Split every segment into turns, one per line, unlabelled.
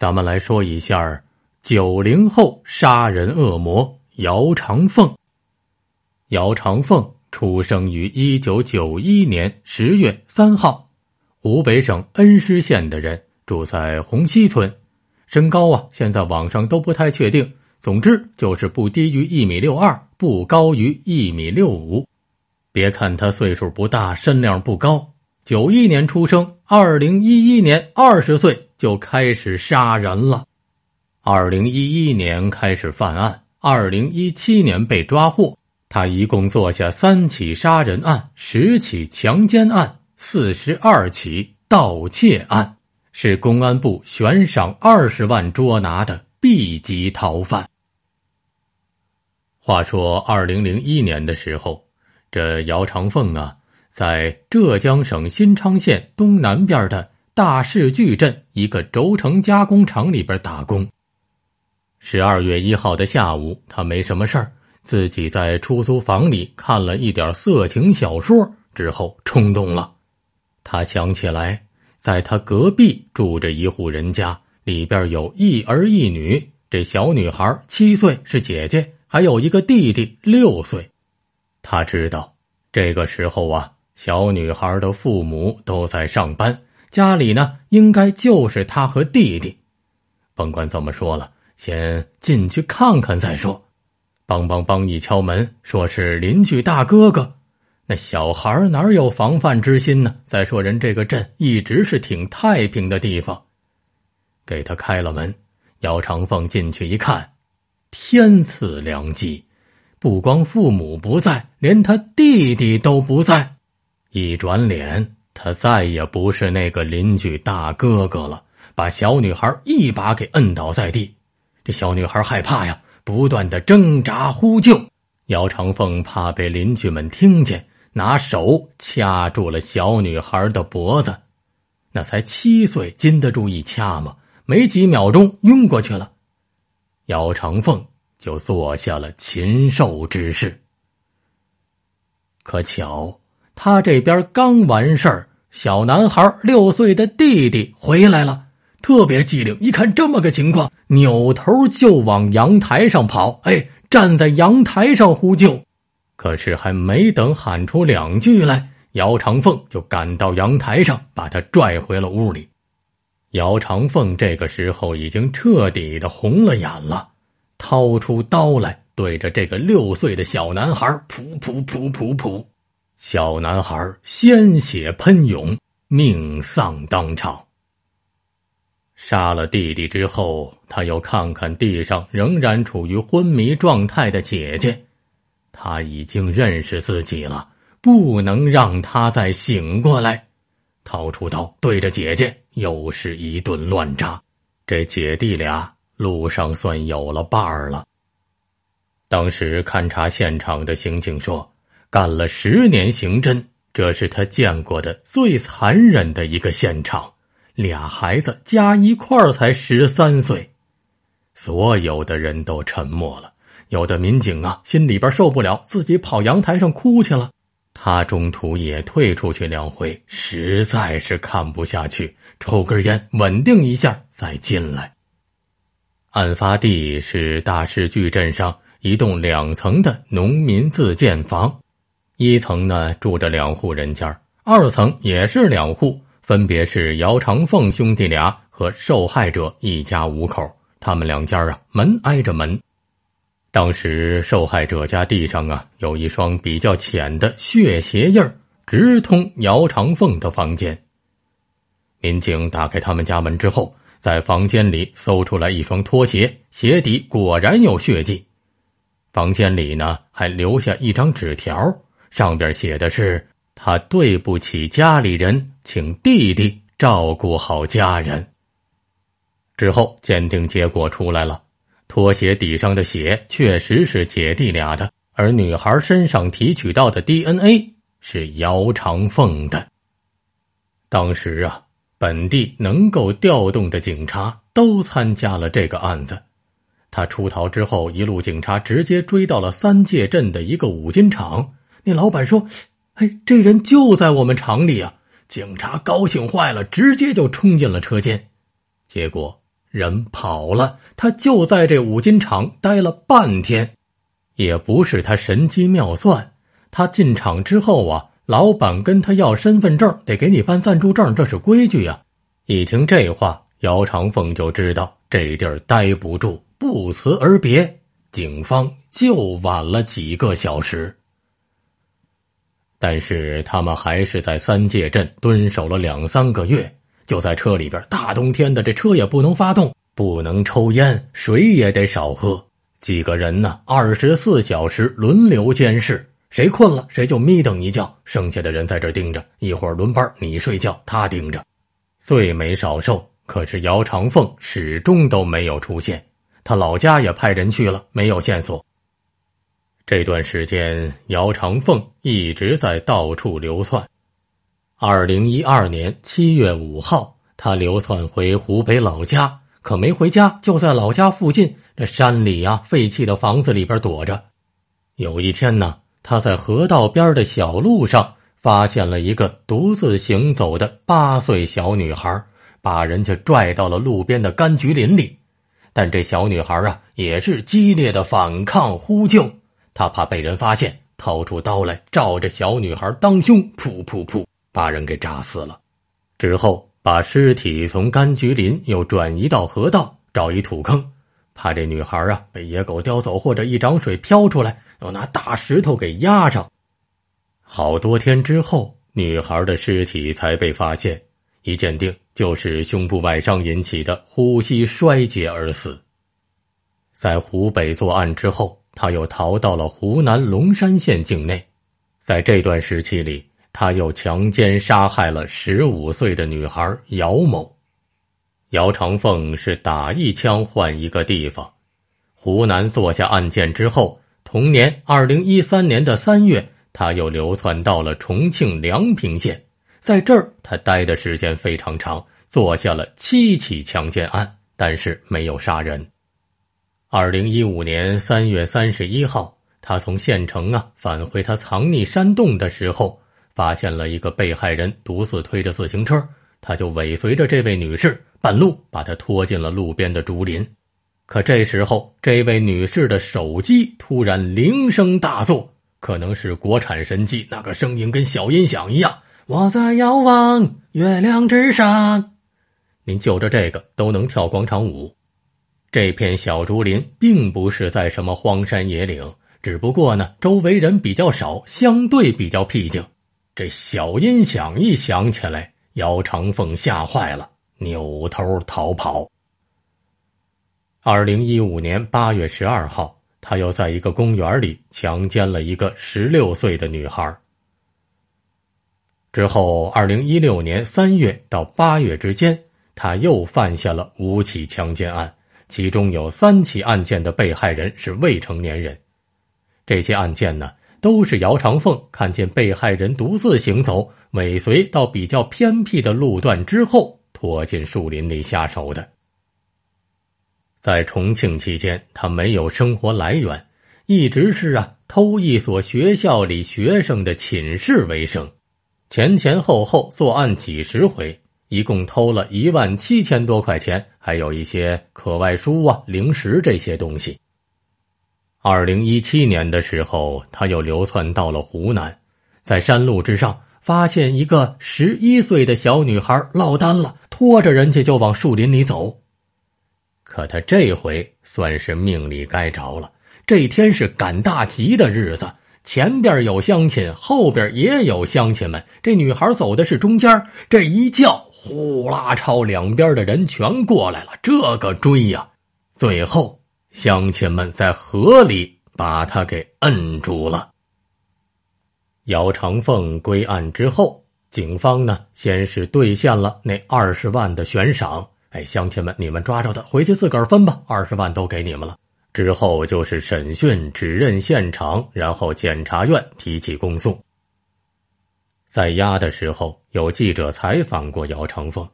咱们来说一下儿九零后杀人恶魔姚长凤。姚长凤出生于一九九一年十月三号，湖北省恩施县的人，住在红溪村，身高啊现在网上都不太确定，总之就是不低于一米六二，不高于一米六五。别看他岁数不大，身量不高。九一年出生，二零一一年二十岁就开始杀人了，二零一一年开始犯案，二零一七年被抓获。他一共做下三起杀人案、十起强奸案、四十二起盗窃案，是公安部悬赏二十万捉拿的 B 级逃犯。话说，二零零一年的时候，这姚长凤啊。在浙江省新昌县东南边的大市聚镇一个轴承加工厂里边打工。十二月一号的下午，他没什么事儿，自己在出租房里看了一点色情小说之后，冲动了。他想起来，在他隔壁住着一户人家，里边有一儿一女。这小女孩七岁，是姐姐，还有一个弟弟六岁。他知道这个时候啊。小女孩的父母都在上班，家里呢应该就是她和弟弟。甭管怎么说了，先进去看看再说。帮帮帮一敲门，说是邻居大哥哥。那小孩哪有防范之心呢？再说人这个镇一直是挺太平的地方，给他开了门。姚长凤进去一看，天赐良机，不光父母不在，连他弟弟都不在。一转脸，他再也不是那个邻居大哥哥了，把小女孩一把给摁倒在地。这小女孩害怕呀，不断的挣扎呼救。姚长凤怕被邻居们听见，拿手掐住了小女孩的脖子。那才七岁，禁得住一掐吗？没几秒钟，晕过去了。姚长凤就做下了禽兽之事。可巧。他这边刚完事儿，小男孩六岁的弟弟回来了，特别机灵。一看这么个情况，扭头就往阳台上跑。哎，站在阳台上呼救，可是还没等喊出两句来，姚长凤就赶到阳台上，把他拽回了屋里。姚长凤这个时候已经彻底的红了眼了，掏出刀来对着这个六岁的小男孩，噗噗噗噗噗。小男孩鲜血喷涌，命丧当场。杀了弟弟之后，他又看看地上仍然处于昏迷状态的姐姐，他已经认识自己了，不能让他再醒过来。掏出刀，对着姐姐又是一顿乱扎。这姐弟俩路上算有了伴儿了。当时勘察现场的刑警说。干了十年刑侦，这是他见过的最残忍的一个现场。俩孩子加一块才十三岁，所有的人都沉默了。有的民警啊，心里边受不了，自己跑阳台上哭去了。他中途也退出去两回，实在是看不下去，抽根烟稳定一下再进来。案发地是大市巨镇上一栋两层的农民自建房。一层呢住着两户人家，二层也是两户，分别是姚长凤兄弟俩和受害者一家五口。他们两家啊门挨着门。当时受害者家地上啊有一双比较浅的血鞋印儿，直通姚长凤的房间。民警打开他们家门之后，在房间里搜出来一双拖鞋，鞋底果然有血迹。房间里呢还留下一张纸条。上边写的是：“他对不起家里人，请弟弟照顾好家人。”之后，鉴定结果出来了，拖鞋底上的血确实是姐弟俩的，而女孩身上提取到的 DNA 是姚长凤的。当时啊，本地能够调动的警察都参加了这个案子。他出逃之后，一路警察直接追到了三界镇的一个五金厂。那老板说：“哎，这人就在我们厂里啊！”警察高兴坏了，直接就冲进了车间。结果人跑了，他就在这五金厂待了半天。也不是他神机妙算，他进厂之后啊，老板跟他要身份证，得给你办暂住证，这是规矩呀。一听这话，姚长凤就知道这地儿待不住，不辞而别。警方就晚了几个小时。但是他们还是在三界镇蹲守了两三个月，就在车里边，大冬天的，这车也不能发动，不能抽烟，水也得少喝。几个人呢，二十四小时轮流监视，谁困了谁就眯瞪一觉，剩下的人在这盯着，一会儿轮班，你睡觉，他盯着，最没少受。可是姚长凤始终都没有出现，他老家也派人去了，没有线索。这段时间，姚长凤一直在到处流窜。二零一二年七月五号，他流窜回湖北老家，可没回家，就在老家附近这山里啊，废弃的房子里边躲着。有一天呢，他在河道边的小路上发现了一个独自行走的八岁小女孩，把人家拽到了路边的柑橘林里，但这小女孩啊，也是激烈的反抗呼救。他怕被人发现，掏出刀来照着小女孩当胸，噗噗噗，把人给扎死了。之后把尸体从柑橘林又转移到河道，找一土坑，怕这女孩啊被野狗叼走或者一涨水飘出来，又拿大石头给压上。好多天之后，女孩的尸体才被发现，一鉴定就是胸部外伤引起的呼吸衰竭而死。在湖北作案之后。他又逃到了湖南龙山县境内，在这段时期里，他又强奸杀害了十五岁的女孩姚某。姚长凤是打一枪换一个地方，湖南坐下案件之后，同年二零一三年的三月，他又流窜到了重庆梁平县，在这儿他待的时间非常长，做下了七起强奸案，但是没有杀人。二零一五年三月三十一号，他从县城啊返回他藏匿山洞的时候，发现了一个被害人独自推着自行车，他就尾随着这位女士，半路把她拖进了路边的竹林。可这时候，这位女士的手机突然铃声大作，可能是国产神器，那个声音跟小音响一样。我在遥望月亮之上，您就着这个都能跳广场舞。这片小竹林并不是在什么荒山野岭，只不过呢，周围人比较少，相对比较僻静。这小音响一响起来，姚长凤吓坏了，扭头逃跑。二零一五年八月十二号，他又在一个公园里强奸了一个十六岁的女孩。之后，二零一六年三月到八月之间，他又犯下了五起强奸案。其中有三起案件的被害人是未成年人，这些案件呢都是姚长凤看见被害人独自行走，尾随到比较偏僻的路段之后，拖进树林里下手的。在重庆期间，他没有生活来源，一直是啊偷一所学校里学生的寝室为生，前前后后作案几十回。一共偷了一万七千多块钱，还有一些课外书啊、零食这些东西。二零一七年的时候，他又流窜到了湖南，在山路之上发现一个十一岁的小女孩落单了，拖着人家就往树林里走。可他这回算是命里该着了，这天是赶大集的日子，前边有乡亲，后边也有乡亲们。这女孩走的是中间，这一叫。呼啦，朝两边的人全过来了。这个追呀，最后乡亲们在河里把他给摁住了。姚长凤归案之后，警方呢先是兑现了那二十万的悬赏。哎，乡亲们，你们抓着他回去自个儿分吧，二十万都给你们了。之后就是审讯、指认现场，然后检察院提起公诉。在押的时候，有记者采访过姚长凤。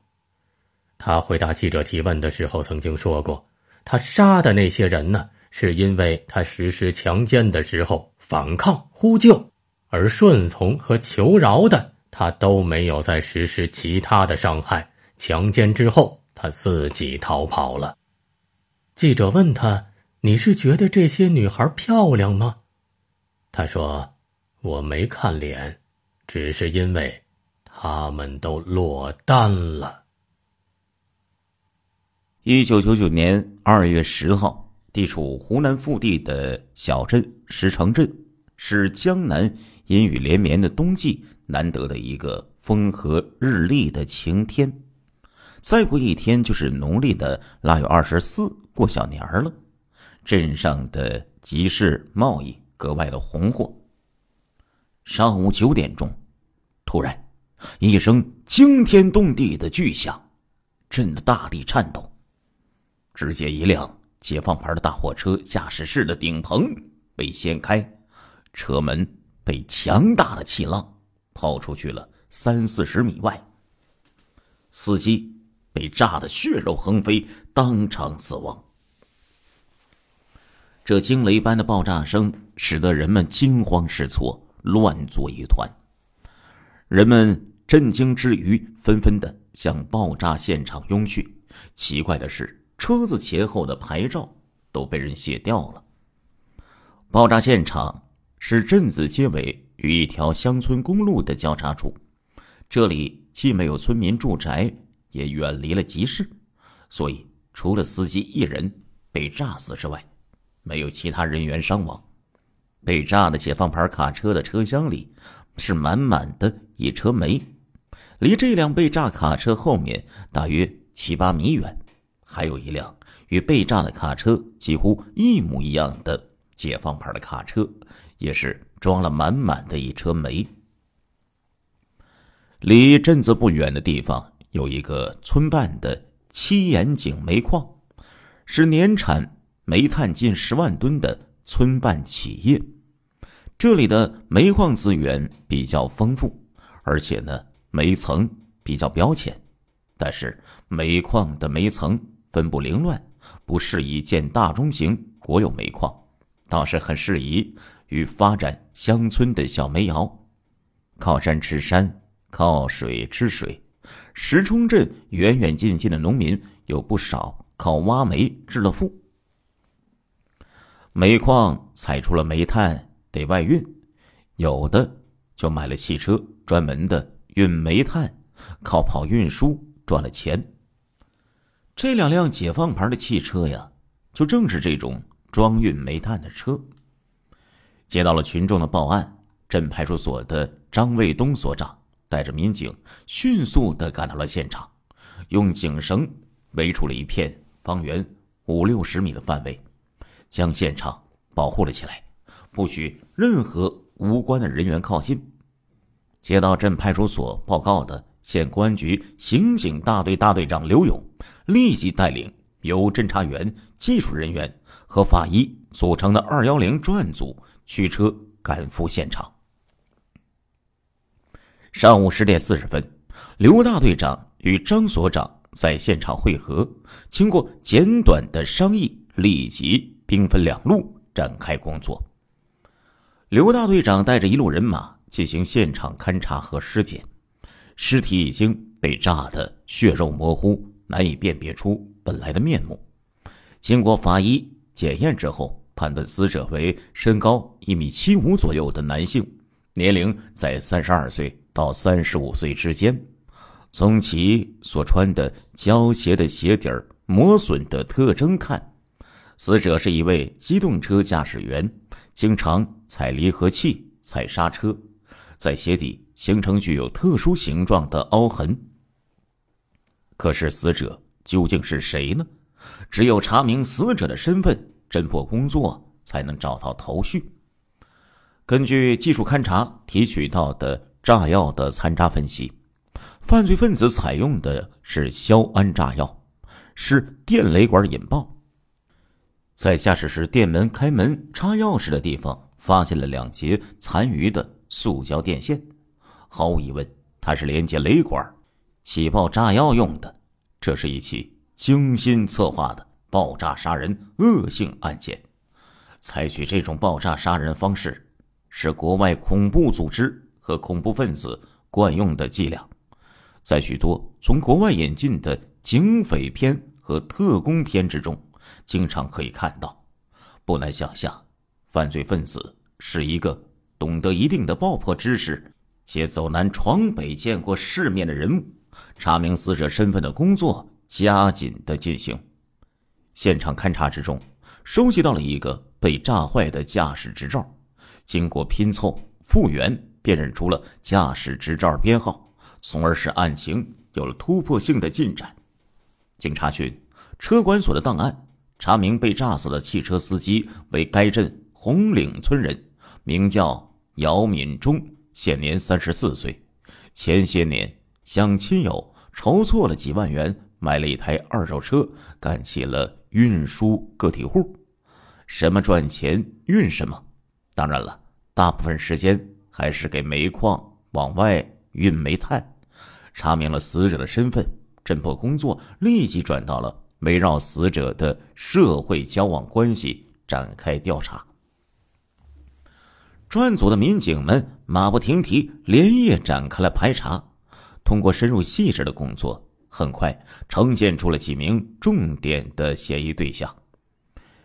他回答记者提问的时候曾经说过：“他杀的那些人呢，是因为他实施强奸的时候反抗呼救，而顺从和求饶的，他都没有再实施其他的伤害。强奸之后，他自己逃跑了。”记者问他：“你是觉得这些女孩漂亮吗？”他说：“我没看脸。”只是因为他们都落单了。
一九九九年二月十号，地处湖南腹地的小镇石城镇，是江南阴雨连绵的冬季难得的一个风和日丽的晴天。再过一天就是农历的腊月二十四，过小年儿了。镇上的集市贸易格外的红火。上午九点钟，突然，一声惊天动地的巨响，震得大地颤抖。只见一辆解放牌的大货车驾驶室的顶棚被掀开，车门被强大的气浪抛出去了三四十米外。司机被炸得血肉横飞，当场死亡。这惊雷般的爆炸声，使得人们惊慌失措。乱作一团，人们震惊之余，纷纷的向爆炸现场拥去。奇怪的是，车子前后的牌照都被人卸掉了。爆炸现场是镇子街尾与一条乡村公路的交叉处，这里既没有村民住宅，也远离了集市，所以除了司机一人被炸死之外，没有其他人员伤亡。被炸的解放牌卡车的车厢里是满满的一车煤。离这辆被炸卡车后面大约七八米远，还有一辆与被炸的卡车几乎一模一样的解放牌的卡车，也是装了满满的一车煤。离镇子不远的地方有一个村办的七眼井煤矿，是年产煤炭近十万吨的村办企业。这里的煤矿资源比较丰富，而且呢，煤层比较标浅，但是煤矿的煤层分布凌乱，不适宜建大中型国有煤矿，倒是很适宜于发展乡村的小煤窑。靠山吃山，靠水吃水，石冲镇远远近近的农民有不少靠挖煤致了富。煤矿采出了煤炭。得外运，有的就买了汽车，专门的运煤炭，靠跑运输赚了钱。这两辆解放牌的汽车呀，就正是这种装运煤炭的车。接到了群众的报案，镇派出所的张卫东所长带着民警迅速的赶到了现场，用警绳围出了一片方圆五六十米的范围，将现场保护了起来。不许任何无关的人员靠近。接到镇派出所报告的县公安局刑警大队大队长刘勇，立即带领由侦查员、技术人员和法医组成的二幺零专案组驱车赶赴现场。上午十点四十分，刘大队长与张所长在现场会合，经过简短的商议，立即兵分两路展开工作。刘大队长带着一路人马进行现场勘查和尸检，尸体已经被炸得血肉模糊，难以辨别出本来的面目。经过法医检验之后，判断死者为身高一米七五左右的男性，年龄在三十二岁到三十五岁之间。从其所穿的胶鞋的鞋底儿磨损的特征看，死者是一位机动车驾驶员。经常踩离合器、踩刹车，在鞋底形成具有特殊形状的凹痕。可是死者究竟是谁呢？只有查明死者的身份，侦破工作才能找到头绪。根据技术勘查提取到的炸药的残渣分析，犯罪分子采用的是硝铵炸药，是电雷管引爆。在驾驶室电门开门插钥匙的地方，发现了两节残余的塑胶电线，毫无疑问，它是连接雷管、起爆炸药用的。这是一起精心策划的爆炸杀人恶性案件。采取这种爆炸杀人方式，是国外恐怖组织和恐怖分子惯用的伎俩，在许多从国外引进的警匪片和特工片之中。经常可以看到，不难想象，犯罪分子是一个懂得一定的爆破知识且走南闯北、见过世面的人物。查明死者身份的工作加紧的进行。现场勘查之中，收集到了一个被炸坏的驾驶执照，经过拼凑复原，辨认出了驾驶执照编号，从而使案情有了突破性的进展。经查询，车管所的档案。查明被炸死的汽车司机为该镇红岭村人，名叫姚敏忠，现年三十四岁。前些年向亲友筹措了几万元，买了一台二手车，干起了运输个体户。什么赚钱运什么，当然了，大部分时间还是给煤矿往外运煤炭。查明了死者的身份，侦破工作立即转到了。围绕死者的社会交往关系展开调查，专案组的民警们马不停蹄，连夜展开了排查。通过深入细致的工作，很快呈现出了几名重点的嫌疑对象。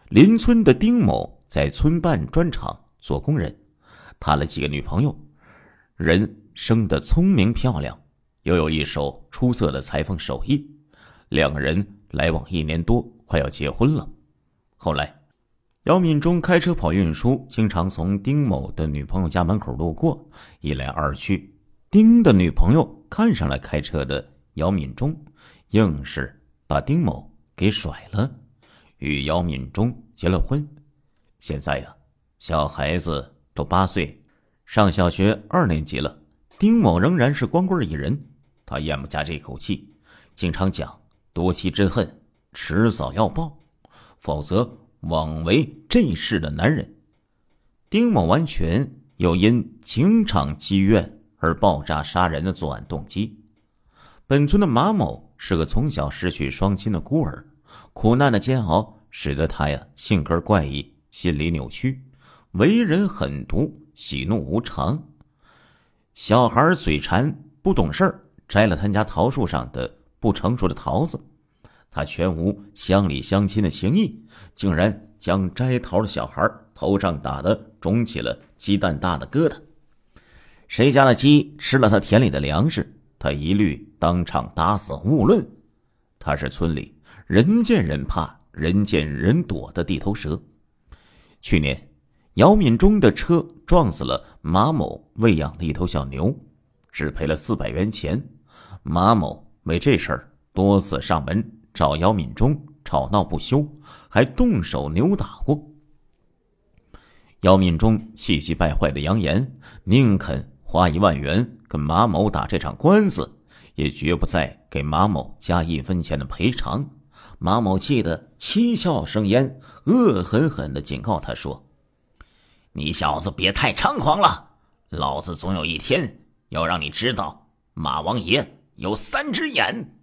邻村的丁某在村办砖厂做工人，谈了几个女朋友，人生得聪明漂亮，又有一手出色的裁缝手艺，两个人。来往一年多，快要结婚了。后来，姚敏忠开车跑运输，经常从丁某的女朋友家门口路过。一来二去，丁的女朋友看上了开车的姚敏忠，硬是把丁某给甩了，与姚敏忠结了婚。现在呀，小孩子都八岁，上小学二年级了，丁某仍然是光棍一人。他咽不下这口气，经常讲。夺妻之恨，迟早要报，否则枉为这世的男人。丁某完全有因情场积怨而爆炸杀人的作案动机。本村的马某是个从小失去双亲的孤儿，苦难的煎熬使得他呀性格怪异，心理扭曲，为人狠毒，喜怒无常。小孩嘴馋，不懂事儿，摘了他家桃树上的。不成熟的桃子，他全无乡里乡亲的情谊，竟然将摘桃的小孩头上打得肿起了鸡蛋大的疙瘩。谁家的鸡吃了他田里的粮食，他一律当场打死勿论。他是村里人见人怕、人见人躲的地头蛇。去年，姚敏忠的车撞死了马某喂养的一头小牛，只赔了四百元钱。马某。为这事儿多次上门找姚敏忠吵闹不休，还动手扭打过。姚敏忠气急败坏的扬言，宁肯花一万元跟马某打这场官司，也绝不再给马某加一分钱的赔偿。马某气得七窍生烟，恶狠狠的警告他说：“你小子别太猖狂了，老子总有一天要让你知道马王爷。”有三只眼，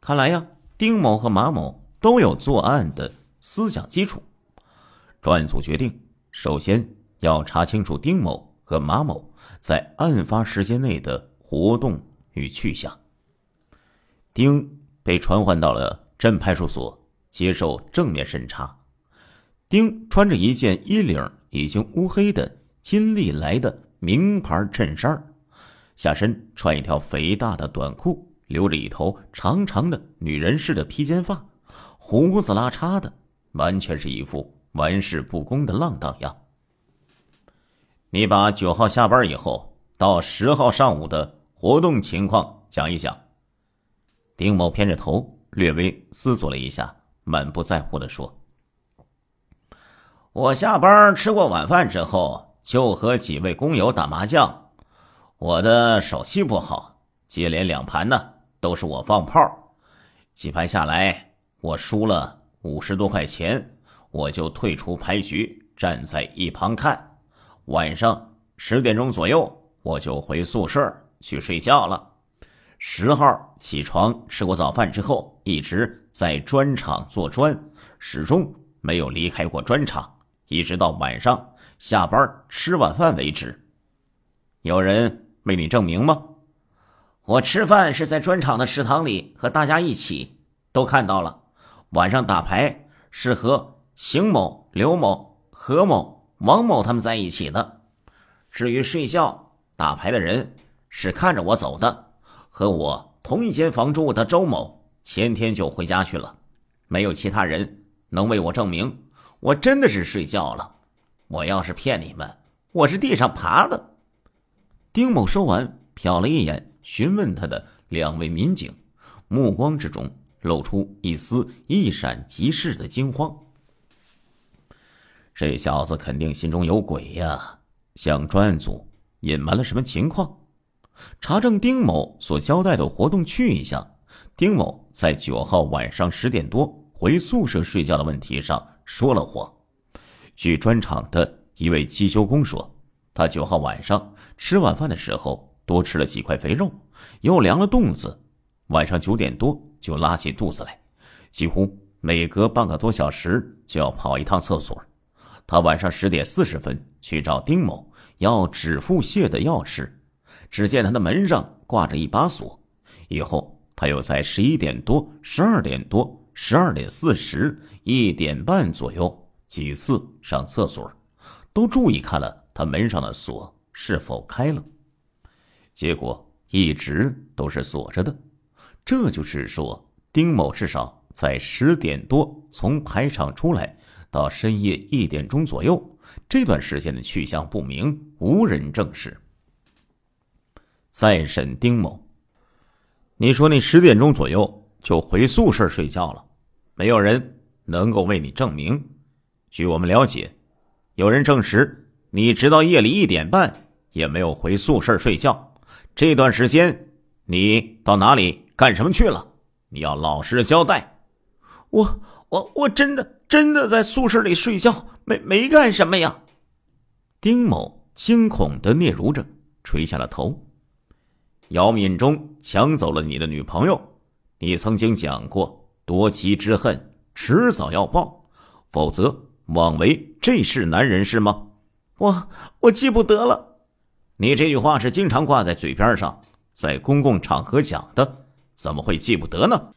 看来呀，丁某和马某都有作案的思想基础。专案组决定，首先要查清楚丁某和马某在案发时间内的活动与去向。丁被传唤到了镇派出所接受正面审查。丁穿着一件衣领已经乌黑的金利来的名牌衬衫。下身穿一条肥大的短裤，留着一头长长的女人似的披肩发，胡子拉碴的，完全是一副玩世不恭的浪荡样。你把九号下班以后到十号上午的活动情况讲一讲。丁某偏着头，略微思索了一下，满不在乎的说：“我下班吃过晚饭之后，就和几位工友打麻将。”我的手气不好，接连两盘呢都是我放炮，几盘下来我输了五十多块钱，我就退出牌局，站在一旁看。晚上十点钟左右，我就回宿舍去睡觉了。十号起床，吃过早饭之后，一直在砖厂做砖，始终没有离开过砖厂，一直到晚上下班吃晚饭为止。有人。为你证明吗？我吃饭是在砖厂的食堂里，和大家一起都看到了。晚上打牌是和邢某、刘某、何某、王某他们在一起的。至于睡觉，打牌的人是看着我走的。和我同一间房住的周某前天就回家去了，没有其他人能为我证明我真的是睡觉了。我要是骗你们，我是地上爬的。丁某说完，瞟了一眼询问他的两位民警，目光之中露出一丝一闪即逝的惊慌。这小子肯定心中有鬼呀，向专案组隐瞒了什么情况？查证丁某所交代的活动去向，下，丁某在九号晚上十点多回宿舍睡觉的问题上说了谎。据砖厂的一位机修工说。他九号晚上吃晚饭的时候多吃了几块肥肉，又凉了冻子，晚上九点多就拉起肚子来，几乎每隔半个多小时就要跑一趟厕所。他晚上十点四十分去找丁某要止腹泻的药吃，只见他的门上挂着一把锁。以后他又在十一点多、十二点多、十二点四十、一点半左右几次上厕所，都注意看了。他门上的锁是否开了？结果一直都是锁着的。这就是说，丁某至少在十点多从排场出来，到深夜一点钟左右这段时间的去向不明，无人证实。再审丁某，你说你十点钟左右就回宿舍睡觉了，没有人能够为你证明。据我们了解，有人证实。你直到夜里一点半也没有回宿舍睡觉，这段时间你到哪里干什么去了？你要老实交代。我、我、我真的真的在宿舍里睡觉，没没干什么呀。丁某惊恐的嗫嚅着，垂下了头。姚敏忠抢走了你的女朋友，你曾经讲过，夺妻之恨迟早要报，否则枉为这世男人是吗？我我记不得了，你这句话是经常挂在嘴边上，在公共场合讲的，怎么会记不得呢？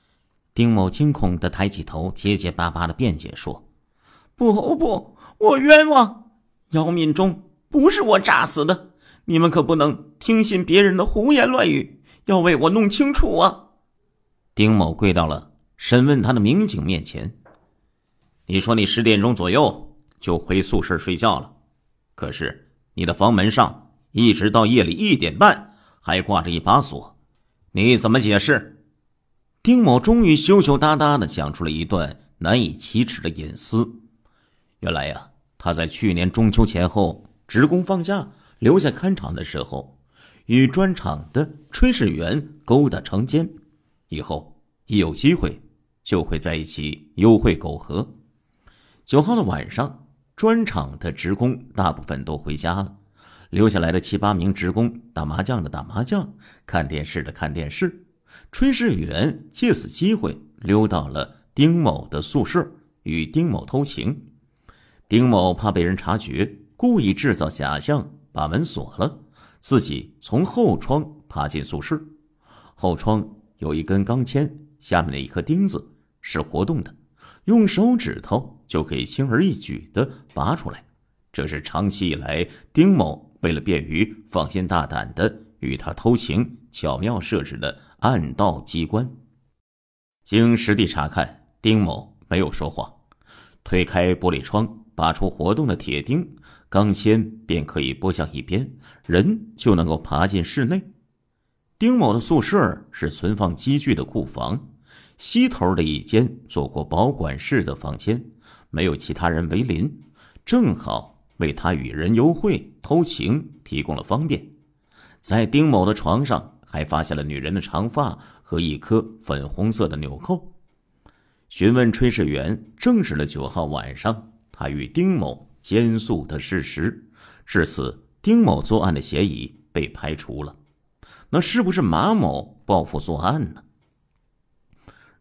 丁某惊恐的抬起头，结结巴巴的辩解说：“不，不，不，我冤枉，姚敏忠不是我炸死的，你们可不能听信别人的胡言乱语，要为我弄清楚啊！”丁某跪到了审问他的民警面前：“你说你十点钟左右就回宿舍睡觉了。”可是，你的房门上一直到夜里一点半还挂着一把锁，你怎么解释？丁某终于羞羞答答的讲出了一段难以启齿的隐私。原来呀，他在去年中秋前后，职工放假留下看场的时候，与砖厂的炊事员勾搭成奸，以后一有机会就会在一起幽会苟合。九号的晚上。砖厂的职工大部分都回家了，留下来的七八名职工，打麻将的打麻将，看电视的看电视。炊事员借此机会溜到了丁某的宿舍，与丁某偷情。丁某怕被人察觉，故意制造假象，把门锁了，自己从后窗爬进宿舍。后窗有一根钢钎，下面的一颗钉子是活动的。用手指头就可以轻而易举的拔出来，这是长期以来丁某为了便于放心大胆的与他偷情，巧妙设置的暗道机关。经实地查看，丁某没有说谎。推开玻璃窗，拔出活动的铁钉，钢钎便可以拨向一边，人就能够爬进室内。丁某的宿舍是存放机具的库房。西头的一间做过保管室的房间，没有其他人为邻，正好为他与人幽会偷情提供了方便。在丁某的床上还发现了女人的长发和一颗粉红色的纽扣。询问炊事员，证实了9号晚上他与丁某奸宿的事实。至此，丁某作案的嫌疑被排除了。那是不是马某报复作案呢？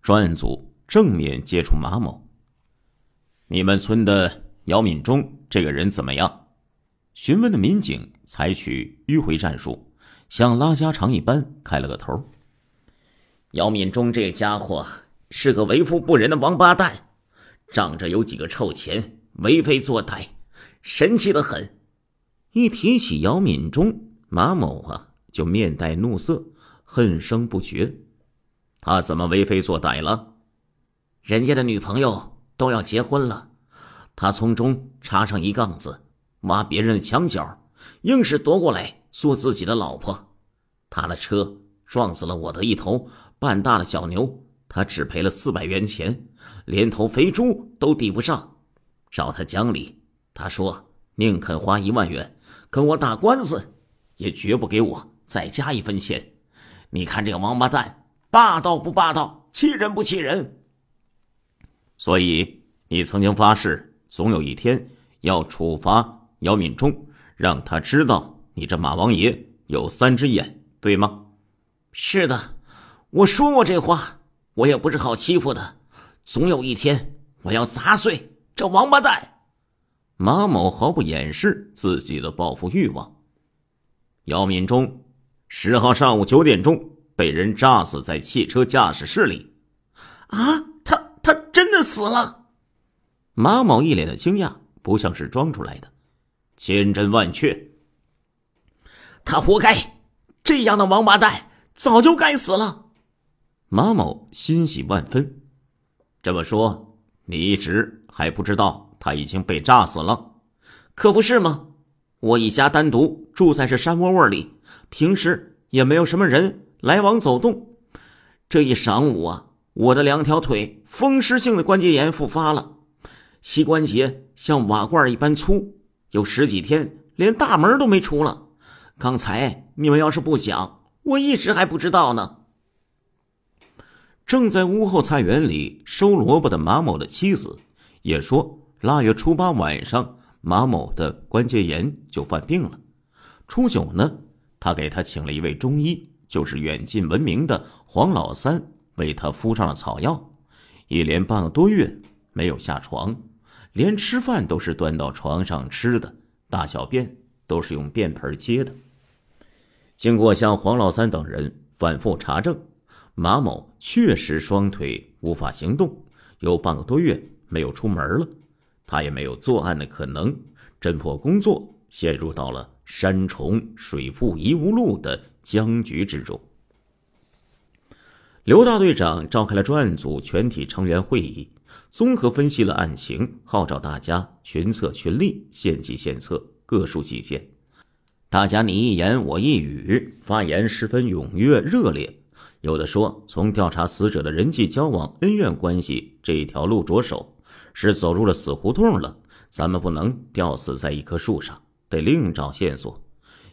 专案组正面接触马某。你们村的姚敏忠这个人怎么样？询问的民警采取迂回战术，像拉家常一般开了个头。姚敏忠这家伙是个为富不仁的王八蛋，仗着有几个臭钱为非作歹，神气的很。一提起姚敏忠，马某啊就面带怒色，恨声不绝。他怎么为非作歹了？人家的女朋友都要结婚了，他从中插上一杠子，挖别人的墙角，硬是夺过来做自己的老婆。他的车撞死了我的一头半大的小牛，他只赔了四百元钱，连头肥猪都抵不上。找他讲理，他说宁肯花一万元跟我打官司，也绝不给我再加一分钱。你看这个王八蛋！霸道不霸道，气人不气人？所以你曾经发誓，总有一天要处罚姚敏忠，让他知道你这马王爷有三只眼，对吗？是的，我说过这话，我也不是好欺负的。总有一天，我要砸碎这王八蛋！马某毫不掩饰自己的报复欲望。姚敏忠，十号上午九点钟。被人炸死在汽车驾驶室里，啊！他他真的死了！马某一脸的惊讶，不像是装出来的，千真万确。他活该，这样的王八蛋早就该死了！马某欣喜万分。这么说，你一直还不知道他已经被炸死了，可不是吗？我一家单独住在这山窝窝里，平时也没有什么人。来往走动，这一晌午啊，我的两条腿风湿性的关节炎复发了，膝关节像瓦罐一般粗，有十几天连大门都没出了。刚才你们要是不讲，我一直还不知道呢。正在屋后菜园里收萝卜的马某的妻子，也说腊月初八晚上马某的关节炎就犯病了，初九呢，他给他请了一位中医。就是远近闻名的黄老三为他敷上了草药，一连半个多月没有下床，连吃饭都是端到床上吃的，大小便都是用便盆接的。经过向黄老三等人反复查证，马某确实双腿无法行动，有半个多月没有出门了，他也没有作案的可能，侦破工作陷入到了山重水复疑无路的。僵局之中，刘大队长召开了专案组全体成员会议，综合分析了案情，号召大家群策群力，献计献策，各抒己见。大家你一言我一语，发言十分踊跃热烈。有的说，从调查死者的人际交往、恩怨关系这一条路着手，是走入了死胡同了。咱们不能吊死在一棵树上，得另找线索。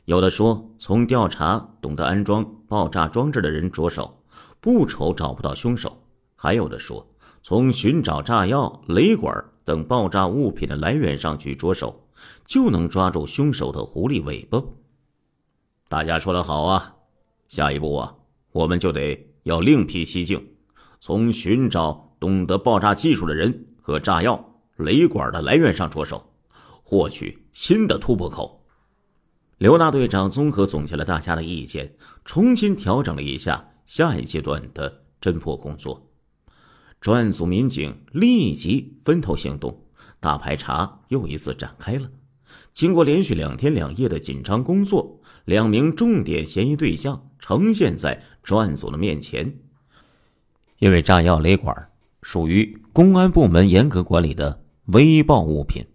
有的说从调查懂得安装爆炸装置的人着手，不愁找不到凶手；还有的说从寻找炸药、雷管等爆炸物品的来源上去着手，就能抓住凶手的狐狸尾巴。大家说的好啊！下一步啊，我们就得要另辟蹊径，从寻找懂得爆炸技术的人和炸药、雷管的来源上着手，获取新的突破口。刘大队长综合总结了大家的意见，重新调整了一下下一阶段的侦破工作。专案组民警立即分头行动，大排查又一次展开了。经过连续两天两夜的紧张工作，两名重点嫌疑对象呈现在专案组的面前。因为炸药雷管属于公安部门严格管理的危爆物品。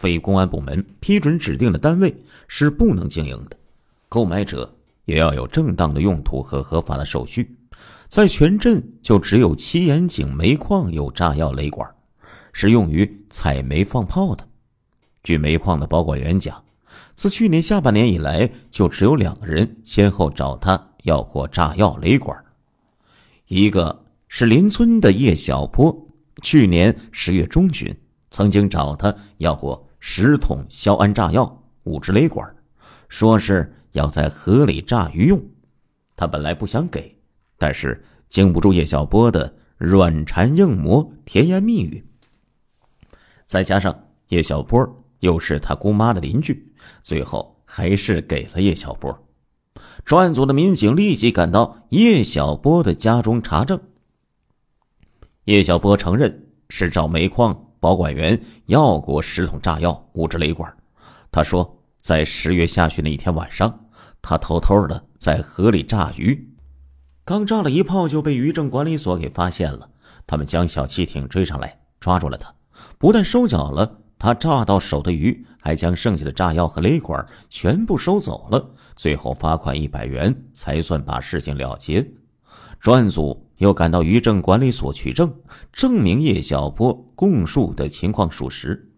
非公安部门批准指定的单位是不能经营的，购买者也要有正当的用途和合法的手续。在全镇就只有七眼井煤矿有炸药雷管，是用于采煤放炮的。据煤矿的保管员讲，自去年下半年以来，就只有两个人先后找他要过炸药雷管，一个是邻村的叶小坡，去年十月中旬曾经找他要过。十桶硝铵炸药，五支雷管，说是要在河里炸鱼用。他本来不想给，但是经不住叶小波的软缠硬磨、甜言蜜语，再加上叶小波又是他姑妈的邻居，最后还是给了叶小波。专案组的民警立即赶到叶小波的家中查证。叶小波承认是找煤矿。保管员要过十桶炸药，五支雷管。他说，在十月下旬的一天晚上，他偷偷的在河里炸鱼，刚炸了一炮就被渔政管理所给发现了。他们将小汽艇追上来，抓住了他。不但收缴了他炸到手的鱼，还将剩下的炸药和雷管全部收走了。最后罚款一百元，才算把事情了结。专案组。又赶到渔政管理所取证，证明叶小波供述的情况属实。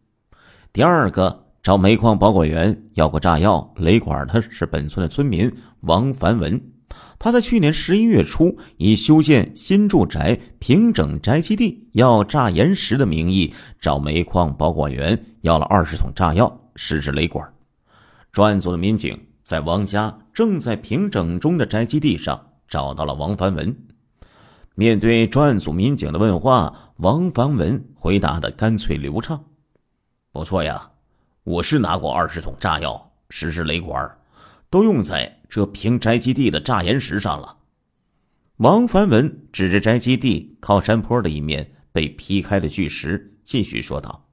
第二个找煤矿保管员要过炸药雷管的，是本村的村民王凡文。他在去年十一月初，以修建新住宅、平整宅基地、要炸岩石的名义，找煤矿保管员要了二十桶炸药、十支雷管。专案组的民警在王家正在平整中的宅基地上找到了王凡文。面对专案组民警的问话，王凡文回答的干脆流畅。不错呀，我是拿过二十桶炸药、十支雷管，都用在这平宅基地的炸岩石上了。王凡文指着宅基地靠山坡的一面被劈开的巨石，继续说道：“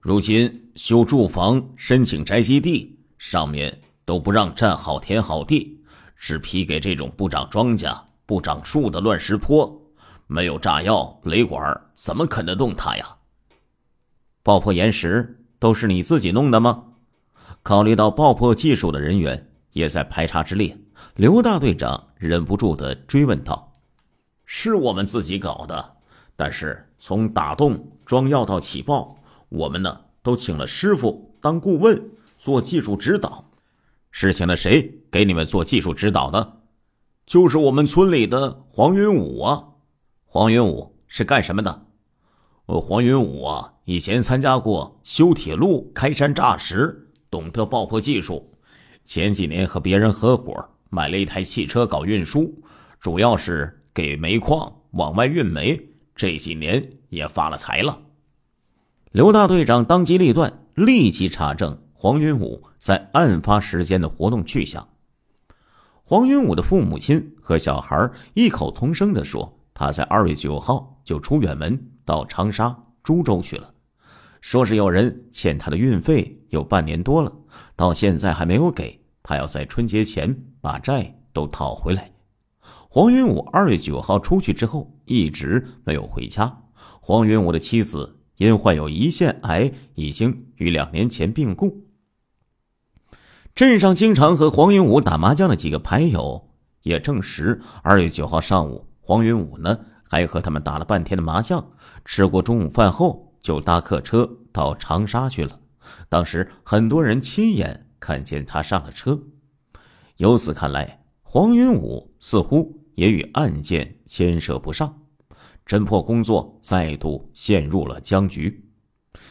如今修住房申请宅基地，上面都不让占好田好地，只批给这种不长庄稼。”不长树的乱石坡，没有炸药、雷管，怎么啃得动它呀？爆破岩石都是你自己弄的吗？考虑到爆破技术的人员也在排查之列，刘大队长忍不住的追问道：“是我们自己搞的，但是从打洞、装药到起爆，我们呢都请了师傅当顾问做技术指导。是请的谁给你们做技术指导的？”就是我们村里的黄云武啊，黄云武是干什么的？黄云武啊，以前参加过修铁路、开山炸石，懂得爆破技术。前几年和别人合伙买了一台汽车搞运输，主要是给煤矿往外运煤。这几年也发了财了。刘大队长当机立断，立即查证黄云武在案发时间的活动去向。黄云武的父母亲和小孩异口同声地说：“他在二月九号就出远门到长沙、株洲去了，说是有人欠他的运费有半年多了，到现在还没有给他，要在春节前把债都讨回来。”黄云武二月九号出去之后一直没有回家。黄云武的妻子因患有胰腺癌，已经于两年前病故。镇上经常和黄云武打麻将的几个牌友也证实，二月九号上午，黄云武呢还和他们打了半天的麻将。吃过中午饭后，就搭客车到长沙去了。当时很多人亲眼看见他上了车。由此看来，黄云武似乎也与案件牵涉不上，侦破工作再度陷入了僵局。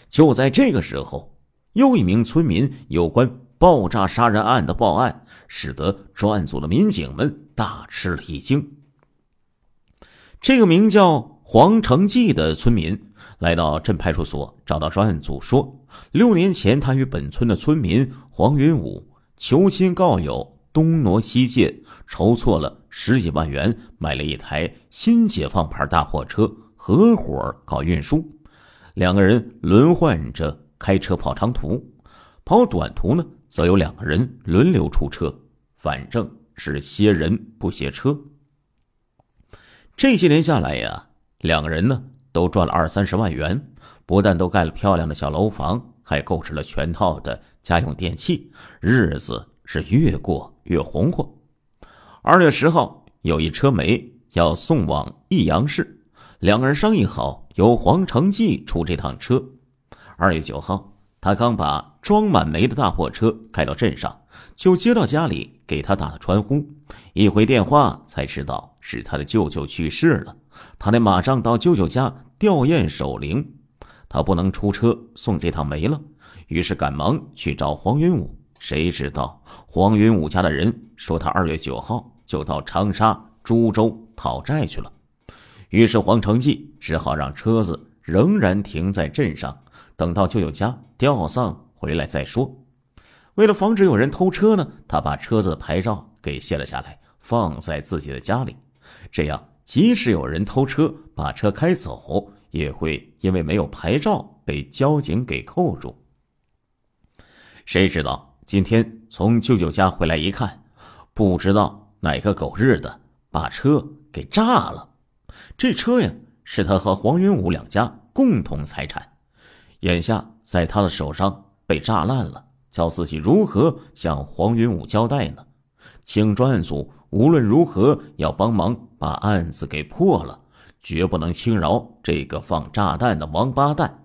就在这个时候，又一名村民有关。爆炸杀人案的报案，使得专案组的民警们大吃了一惊。这个名叫黄成记的村民，来到镇派出所，找到专案组说：“六年前，他与本村的村民黄云武求亲告友，东挪西借，筹措了十几万元，买了一台新解放牌大货车，合伙搞运输，两个人轮换着开车跑长途，跑短途呢。”则有两个人轮流出车，反正是歇人不歇车。这些年下来呀，两个人呢都赚了二三十万元，不但都盖了漂亮的小楼房，还购置了全套的家用电器，日子是越过越红火。二月十号有一车煤要送往益阳市，两个人商议好由黄成记出这趟车。二月九号，他刚把。装满煤的大货车开到镇上，就接到家里给他打了传呼。一回电话才知道是他的舅舅去世了，他得马上到舅舅家吊唁守灵。他不能出车送这趟煤了，于是赶忙去找黄云武。谁知道黄云武家的人说他二月九号就到长沙、株洲讨债去了。于是黄成继只好让车子仍然停在镇上，等到舅舅家吊丧。回来再说。为了防止有人偷车呢，他把车子的牌照给卸了下来，放在自己的家里。这样，即使有人偷车把车开走，也会因为没有牌照被交警给扣住。谁知道今天从舅舅家回来一看，不知道哪个狗日的把车给炸了。这车呀，是他和黄云武两家共同财产，眼下在他的手上。被炸烂了，叫自己如何向黄云武交代呢？请专案组无论如何要帮忙把案子给破了，绝不能轻饶这个放炸弹的王八蛋。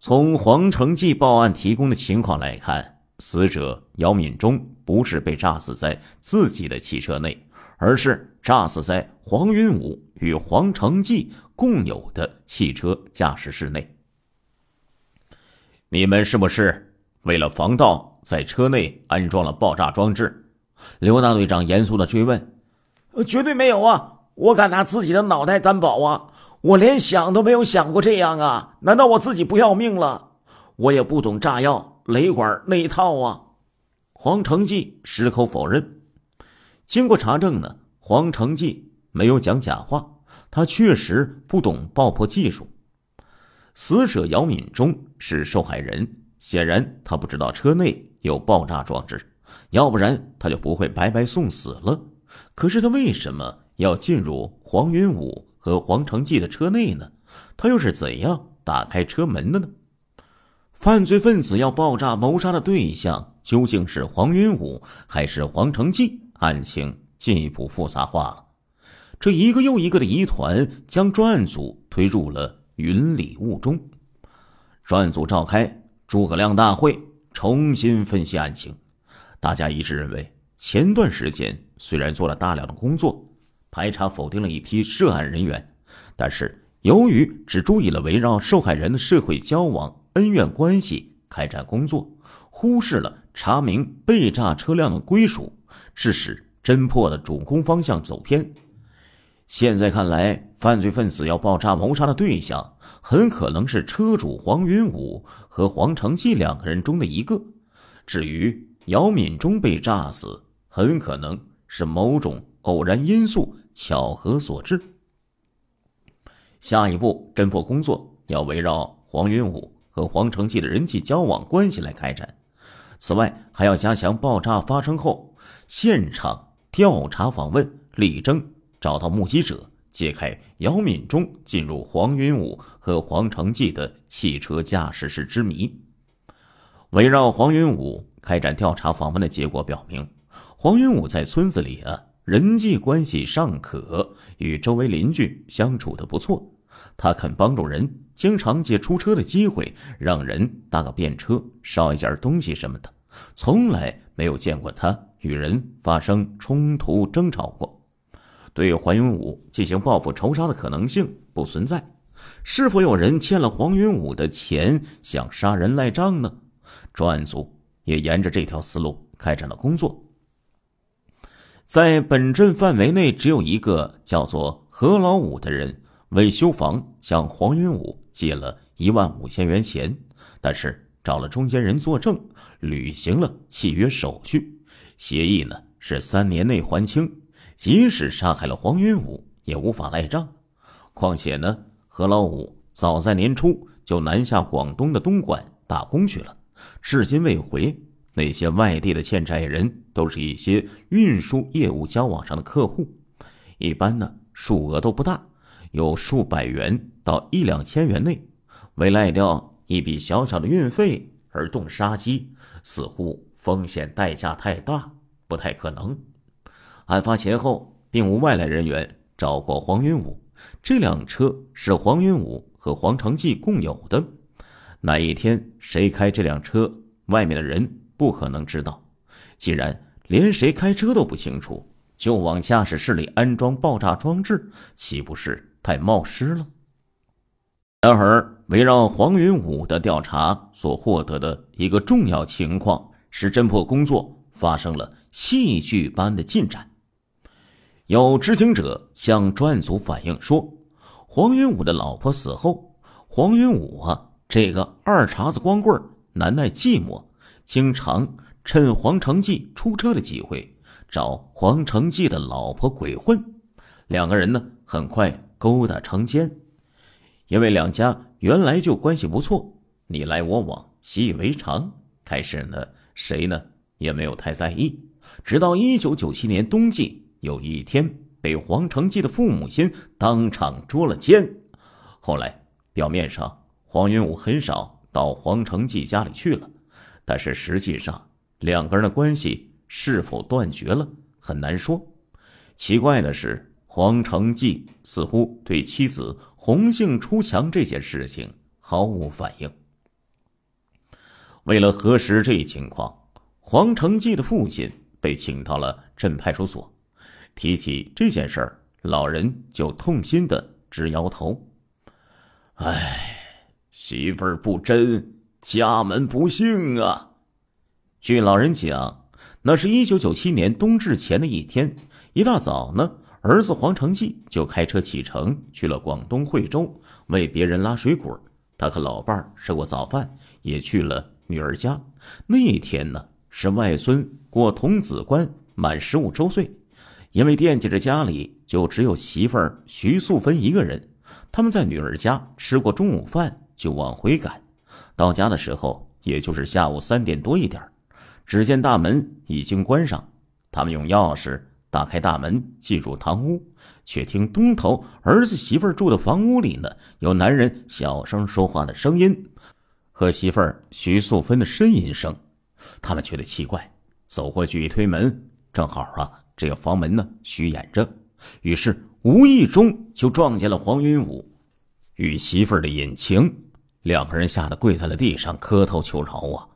从黄成纪报案提供的情况来看，死者姚敏忠不是被炸死在自己的汽车内，而是炸死在黄云武与黄成纪共有的汽车驾驶室内。你们是不是为了防盗，在车内安装了爆炸装置？刘大队长严肃地追问：“绝对没有啊！我敢拿自己的脑袋担保啊！我连想都没有想过这样啊！难道我自己不要命了？我也不懂炸药、雷管那一套啊！”黄成记矢口否认。经过查证呢，黄成记没有讲假话，他确实不懂爆破技术。死者姚敏忠是受害人，显然他不知道车内有爆炸装置，要不然他就不会白白送死了。可是他为什么要进入黄云武和黄成记的车内呢？他又是怎样打开车门的呢？犯罪分子要爆炸谋杀的对象究竟是黄云武还是黄成记？案情进一步复杂化了，这一个又一个的疑团将专案组推入了。云里雾中，专案组召开诸葛亮大会，重新分析案情。大家一致认为，前段时间虽然做了大量的工作，排查否定了一批涉案人员，但是由于只注意了围绕受害人的社会交往、恩怨关系开展工作，忽视了查明被炸车辆的归属，致使侦破的主攻方向走偏。现在看来。犯罪分子要爆炸谋杀的对象很可能是车主黄云武和黄成基两个人中的一个。至于姚敏忠被炸死，很可能是某种偶然因素巧合所致。下一步侦破工作要围绕黄云武和黄成基的人际交往关系来开展。此外，还要加强爆炸发生后现场调查、访问、力争找到目击者。揭开姚敏忠进入黄云武和黄成记的汽车驾驶室之谜。围绕黄云武开展调查访问的结果表明，黄云武在村子里啊人际关系尚可，与周围邻居相处的不错。他肯帮助人，经常借出车的机会让人搭个便车，捎一点东西什么的。从来没有见过他与人发生冲突争吵过。对黄云武进行报复仇杀的可能性不存在。是否有人欠了黄云武的钱想杀人赖账呢？专案组也沿着这条思路开展了工作。在本镇范围内，只有一个叫做何老五的人为修房向黄云武借了一万五千元钱，但是找了中间人作证，履行了契约手续。协议呢是三年内还清。即使杀害了黄云武，也无法赖账。况且呢，何老五早在年初就南下广东的东莞打工去了，至今未回。那些外地的欠债人都是一些运输业务交往上的客户，一般呢数额都不大，有数百元到一两千元内。为赖掉一笔小小的运费而动杀机，似乎风险代价太大，不太可能。案发前后并无外来人员找过黄云武。这辆车是黄云武和黄长记共有的，哪一天谁开这辆车，外面的人不可能知道。既然连谁开车都不清楚，就往驾驶室里安装爆炸装置，岂不是太冒失了？然而，围绕黄云武的调查所获得的一个重要情况，使侦破工作发生了戏剧般的进展。有知情者向专案组反映说，黄云武的老婆死后，黄云武啊这个二茬子光棍难耐寂寞，经常趁黄成记出车的机会找黄成记的老婆鬼混，两个人呢很快勾搭成奸，因为两家原来就关系不错，你来我往习以为常，开始呢谁呢也没有太在意，直到一九九七年冬季。有一天，被黄成纪的父母亲当场捉了奸。后来，表面上黄云武很少到黄成纪家里去了，但是实际上两个人的关系是否断绝了很难说。奇怪的是，黄成纪似乎对妻子红杏出墙这件事情毫无反应。为了核实这一情况，黄成纪的父亲被请到了镇派出所。提起这件事儿，老人就痛心的直摇头。哎，媳妇儿不贞，家门不幸啊！据老人讲，那是一九九七年冬至前的一天，一大早呢，儿子黄成纪就开车启程去了广东惠州为别人拉水果。他和老伴儿吃过早饭，也去了女儿家。那天呢，是外孙过童子关，满十五周岁。因为惦记着家里，就只有媳妇儿徐素芬一个人。他们在女儿家吃过中午饭，就往回赶。到家的时候，也就是下午三点多一点。只见大门已经关上，他们用钥匙打开大门进入堂屋，却听东头儿子媳妇儿住的房屋里呢，有男人小声说话的声音，和媳妇儿徐素芬的呻吟声。他们觉得奇怪，走过去一推门，正好啊。这个房门呢虚掩着，于是无意中就撞见了黄云武与媳妇儿的隐情。两个人吓得跪在了地上，磕头求饶啊！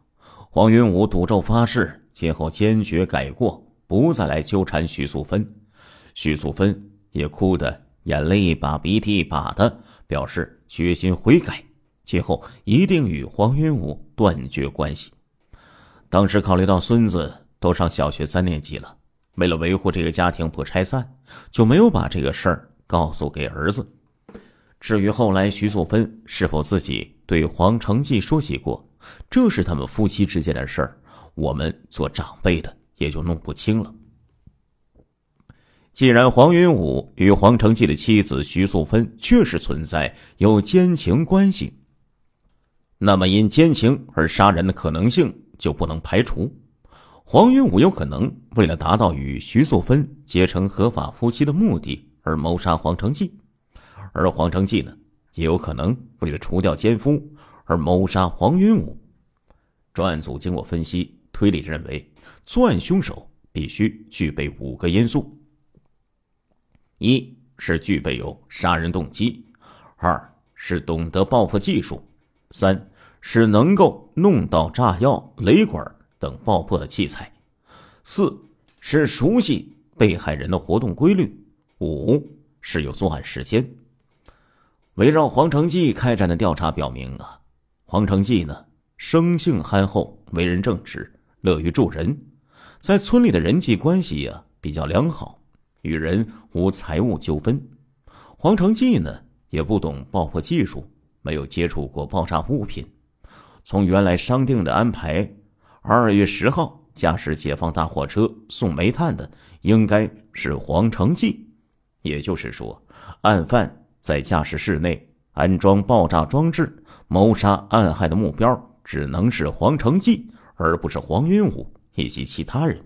黄云武赌咒发誓，今后坚决改过，不再来纠缠徐素芬。徐素芬也哭得眼泪一把，鼻涕一把的，表示决心悔改，今后一定与黄云武断绝关系。当时考虑到孙子都上小学三年级了。为了维护这个家庭不拆散，就没有把这个事儿告诉给儿子。至于后来徐素芬是否自己对黄成继说起过，这是他们夫妻之间的事儿，我们做长辈的也就弄不清了。既然黄云武与黄成记的妻子徐素芬确实存在有奸情关系，那么因奸情而杀人的可能性就不能排除。黄云武有可能为了达到与徐素芬结成合法夫妻的目的而谋杀黄成纪，而黄成纪呢，也有可能为了除掉奸夫而谋杀黄云武。专案组经过分析推理认为，作案凶手必须具备五个因素：一是具备有杀人动机；二是懂得报复技术；三是能够弄到炸药、雷管。等爆破的器材，四是熟悉被害人的活动规律，五是有作案时间。围绕黄成记开展的调查表明啊，黄成记呢生性憨厚，为人正直，乐于助人，在村里的人际关系啊比较良好，与人无财务纠纷。黄成记呢也不懂爆破技术，没有接触过爆炸物品，从原来商定的安排。二月十号驾驶解放大货车送煤炭的应该是黄成记，也就是说，案犯在驾驶室内安装爆炸装置，谋杀暗害的目标只能是黄成记，而不是黄云武以及其他人。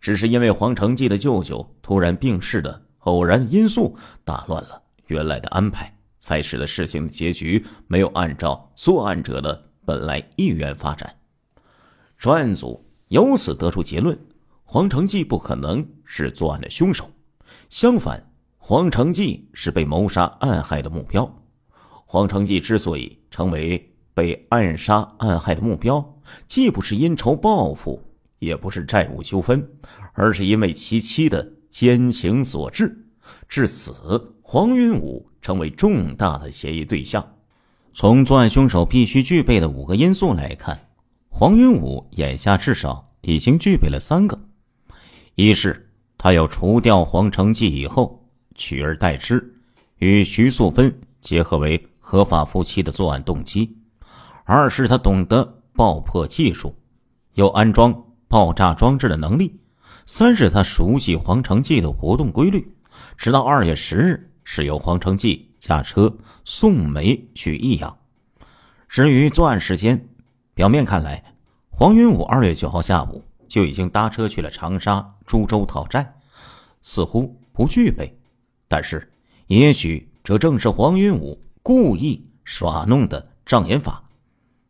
只是因为黄成记的舅舅突然病逝的偶然因素打乱了原来的安排，才使得事情的结局没有按照作案者的。本来意愿发展，专案组由此得出结论：黄成纪不可能是作案的凶手，相反，黄成纪是被谋杀暗害的目标。黄成记之所以成为被暗杀暗害的目标，既不是因仇报复，也不是债务纠纷，而是因为其妻的奸情所致。至此，黄云武成为重大的嫌疑对象。从作案凶手必须具备的五个因素来看，黄云武眼下至少已经具备了三个：一是他有除掉黄成继以后取而代之，与徐素芬结合为合法夫妻的作案动机；二是他懂得爆破技术，有安装爆炸装置的能力；三是他熟悉黄成记的活动规律，直到二月十日是由黄成记驾车送梅去益阳。至于作案时间，表面看来，黄云武二月九号下午就已经搭车去了长沙、株洲讨债，似乎不具备。但是，也许这正是黄云武故意耍弄的障眼法。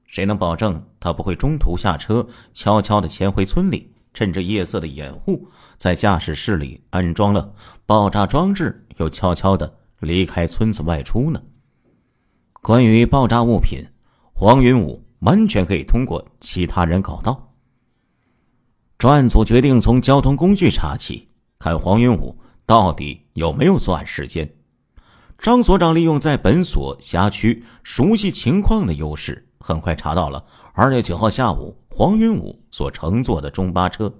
谁能保证他不会中途下车，悄悄的潜回村里，趁着夜色的掩护，在驾驶室里安装了爆炸装置，又悄悄的离开村子外出呢？关于爆炸物品，黄云武完全可以通过其他人搞到。专案组决定从交通工具查起，看黄云武到底有没有作案时间。张所长利用在本所辖区熟悉情况的优势，很快查到了二月九号下午黄云武所乘坐的中巴车。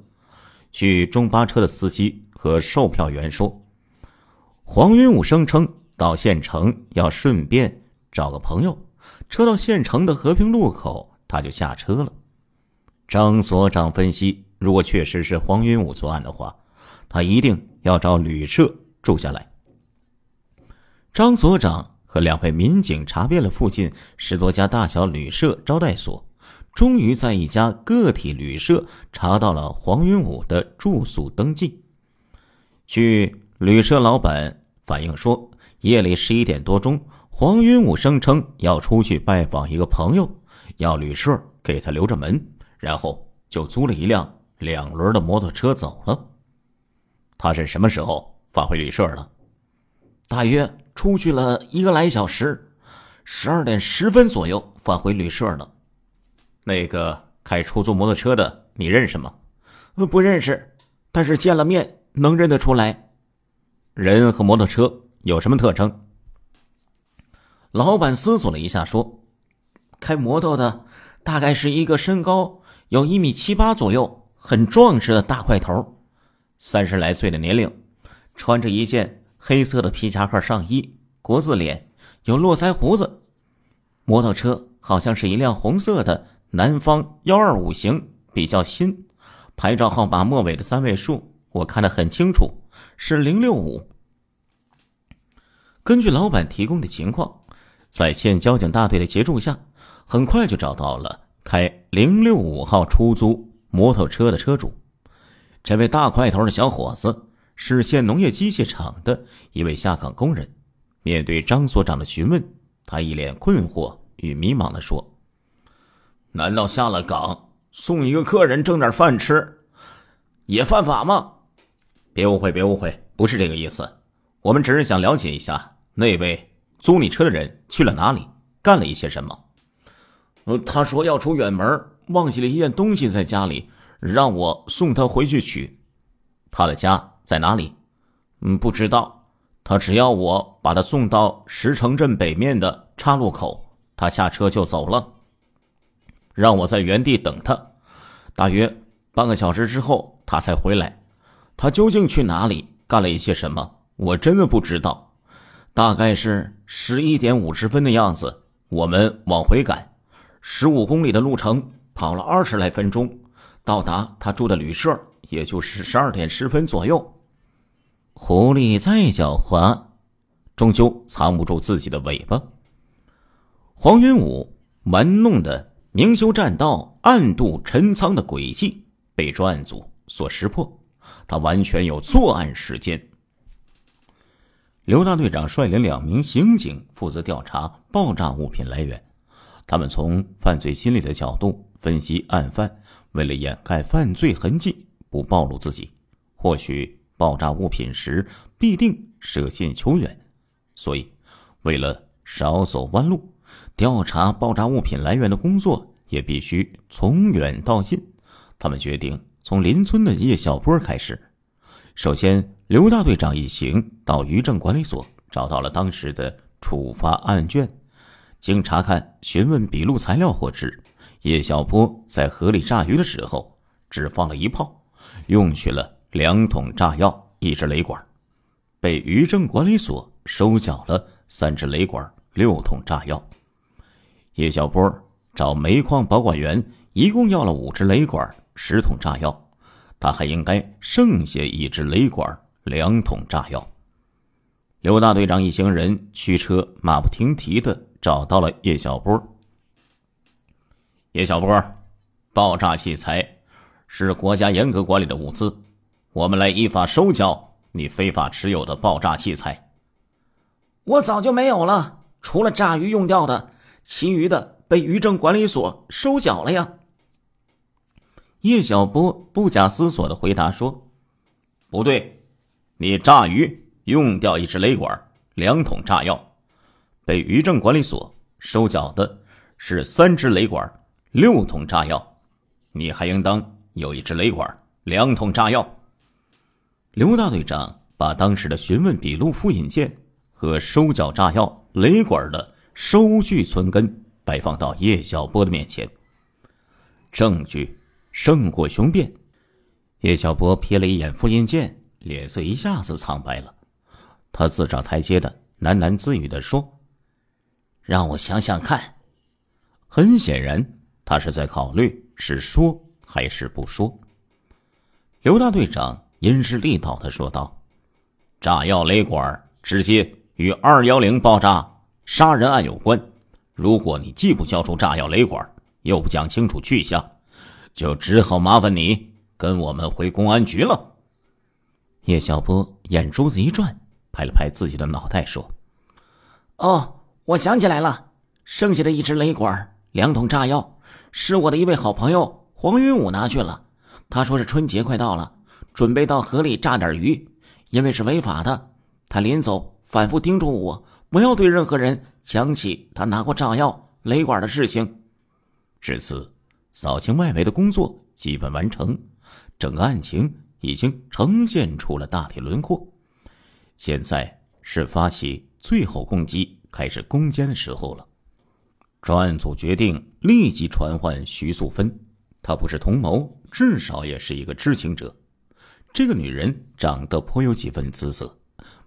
据中巴车的司机和售票员说。黄云武声称到县城要顺便找个朋友，车到县城的和平路口，他就下车了。张所长分析，如果确实是黄云武作案的话，他一定要找旅社住下来。张所长和两位民警查遍了附近十多家大小旅社、招待所，终于在一家个体旅社查到了黄云武的住宿登记。据旅社老板反映说，夜里十一点多钟，黄云武声称要出去拜访一个朋友，要旅社给他留着门，然后就租了一辆两轮的摩托车走了。他是什么时候返回旅社的？大约出去了一个来小时，十二点十分左右返回旅社的。那个开出租摩托车的，你认识吗？呃，不认识，但是见了面能认得出来。人和摩托车有什么特征？老板思索了一下，说：“开摩托的大概是一个身高有一米七八左右、很壮实的大块头，三十来岁的年龄，穿着一件黑色的皮夹克上衣，国字脸，有络腮胡子。摩托车好像是一辆红色的南方幺二五型，比较新，牌照号码末尾的三位数我看得很清楚。”是零六五。根据老板提供的情况，在县交警大队的协助下，很快就找到了开零六五号出租摩托车的车主。这位大块头的小伙子是县农业机械厂的一位下岗工人。面对张所长的询问，他一脸困惑与迷茫的说：“难道下了岗送一个客人挣点饭吃，也犯法吗？”别误会，别误会，不是这个意思。我们只是想了解一下那位租你车的人去了哪里，干了一些什么。呃，他说要出远门，忘记了一件东西在家里，让我送他回去取。他的家在哪里？嗯，不知道。他只要我把他送到石城镇北面的岔路口，他下车就走了。让我在原地等他，大约半个小时之后他才回来。他究竟去哪里干了一些什么？我真的不知道。大概是十一点五十分的样子，我们往回赶，十五公里的路程跑了二十来分钟，到达他住的旅社，也就是十二点十分左右。狐狸再狡猾，终究藏不住自己的尾巴。黄云武玩弄的明修栈道、暗度陈仓的诡计，被专案组所识破。他完全有作案时间。刘大队长率领两名刑警负责调查爆炸物品来源。他们从犯罪心理的角度分析，案犯为了掩盖犯罪痕迹，不暴露自己，或许爆炸物品时必定舍近求远。所以，为了少走弯路，调查爆炸物品来源的工作也必须从远到近。他们决定。从邻村的叶小波开始，首先刘大队长一行到渔政管理所找到了当时的处罚案卷，经查看、询问笔录材料，获知叶小波在河里炸鱼的时候只放了一炮，用去了两桶炸药、一支雷管，被渔政管理所收缴了三支雷管、六桶炸药。叶小波找煤矿保管员一共要了五支雷管。十桶炸药，他还应该剩下一支雷管、两桶炸药。刘大队长一行人驱车马不停蹄的找到了叶小波。叶小波，爆炸器材是国家严格管理的物资，我们来依法收缴你非法持有的爆炸器材。我早就没有了，除了炸鱼用掉的，其余的被渔政管理所收缴了呀。叶小波不假思索的回答说：“不对，你炸鱼用掉一支雷管、两桶炸药，被渔政管理所收缴的是三支雷管、六桶炸药，你还应当有一支雷管、两桶炸药。”刘大队长把当时的询问笔录复印件和收缴炸药、雷管的收据存根摆放到叶小波的面前，证据。胜过雄辩。叶小博瞥了一眼复印件，脸色一下子苍白了。他自找台阶的喃喃自语的说：“让我想想看。”很显然，他是在考虑是说还是不说。刘大队长因势利导的说道：“炸药雷管直接与二幺零爆炸杀人案有关。如果你既不交出炸药雷管，又不讲清楚去向。”就只好麻烦你跟我们回公安局了。叶小波眼珠子一转，拍了拍自己的脑袋，说：“哦，我想起来了，剩下的一支雷管、两桶炸药，是我的一位好朋友黄云武拿去了。他说是春节快到了，准备到河里炸点鱼。因为是违法的，他临走反复叮嘱我，不要对任何人讲起他拿过炸药、雷管的事情。至此。”扫清外围的工作基本完成，整个案情已经呈现出了大体轮廓。现在是发起最后攻击、开始攻坚的时候了。专案组决定立即传唤徐素芬，她不是同谋，至少也是一个知情者。这个女人长得颇有几分姿色，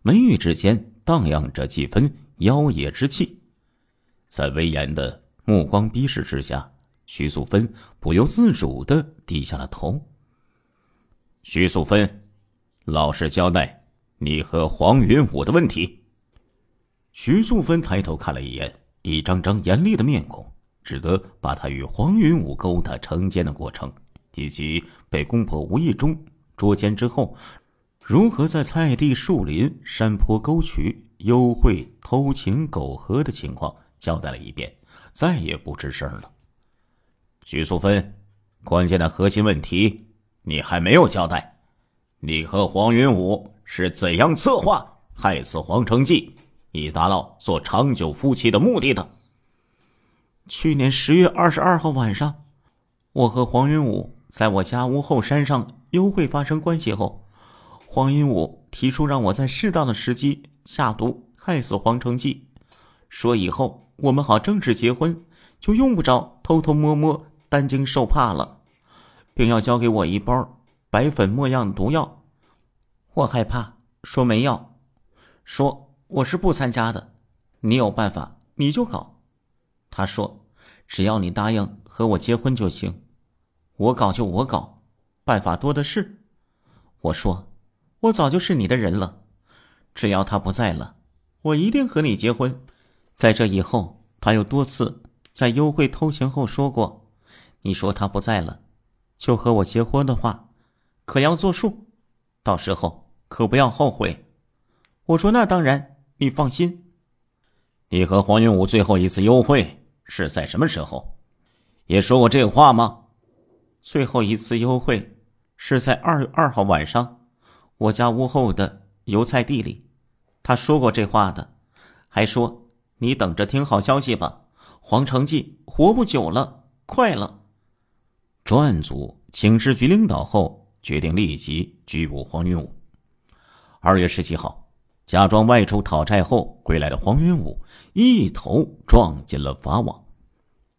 眉宇之间荡漾着几分妖冶之气，在威严的目光逼视之下。徐素芬不由自主的低下了头。徐素芬，老实交代，你和黄云武的问题。徐素芬抬头看了一眼一张张严厉的面孔，只得把她与黄云武勾搭、成奸的过程，以及被公婆无意中捉奸之后，如何在菜地、树林、山坡、沟渠幽会、偷情、苟合的情况交代了一遍，再也不吱声了。徐素芬，关键的核心问题你还没有交代。你和黄云武是怎样策划害死黄成记，以达到做长久夫妻的目的的？去年十月二十二号晚上，我和黄云武在我家屋后山上幽会发生关系后，黄云武提出让我在适当的时机下毒害死黄成记，说以后我们好正式结婚，就用不着偷偷摸摸。担惊受怕了，并要交给我一包白粉末样毒药，我害怕，说没药，说我是不参加的，你有办法你就搞，他说，只要你答应和我结婚就行，我搞就我搞，办法多的是，我说，我早就是你的人了，只要他不在了，我一定和你结婚，在这以后，他又多次在幽会偷情后说过。你说他不在了，就和我结婚的话，可要作数，到时候可不要后悔。我说那当然，你放心。你和黄云武最后一次幽会是在什么时候？也说过这话吗？最后一次幽会是在二月二号晚上，我家屋后的油菜地里，他说过这话的，还说你等着听好消息吧，黄成纪活不久了，快了。专案组请示局领导后，决定立即拘捕黄云武。二月十七号，假装外出讨债后归来的黄云武，一头撞进了法网。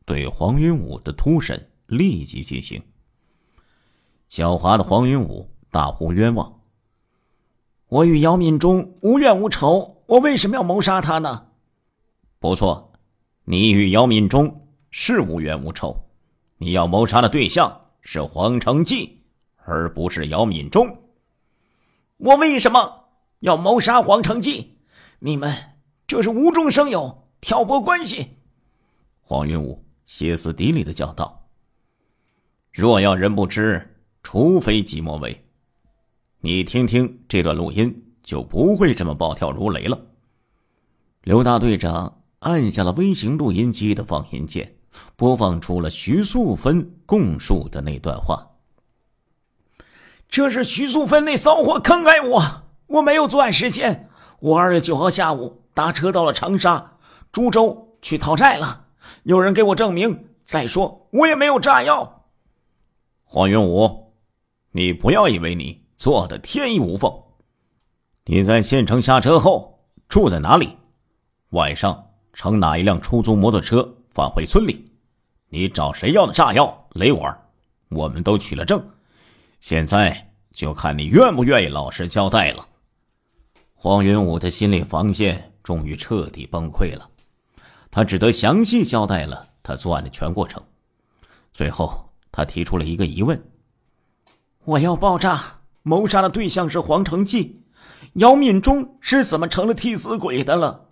对黄云武的突审立即进行。狡猾的黄云武大呼冤枉：“我与姚敏忠无怨无仇，我为什么要谋杀他呢？”不错，你与姚敏忠是无冤无仇。你要谋杀的对象是黄承继，而不是姚敏忠。我为什么要谋杀黄承继？你们这是无中生有，挑拨关系！黄云武歇斯底里的叫道：“若要人不知，除非己莫为。你听听这段录音，就不会这么暴跳如雷了。”刘大队长按下了微型录音机的放音键。播放出了徐素芬供述的那段话。这是徐素芬那骚货坑害我，我没有作案时间。我二月九号下午搭车到了长沙、株洲去讨债了。有人给我证明。再说我也没有炸药。黄云武，你不要以为你做的天衣无缝。你在县城下车后住在哪里？晚上乘哪一辆出租摩托车返回村里？你找谁要的炸药、雷管？我们都取了证，现在就看你愿不愿意老实交代了。黄云武的心理防线终于彻底崩溃了，他只得详细交代了他作案的全过程。最后，他提出了一个疑问：我要爆炸、谋杀的对象是黄成纪、姚敏忠，是怎么成了替死鬼的了？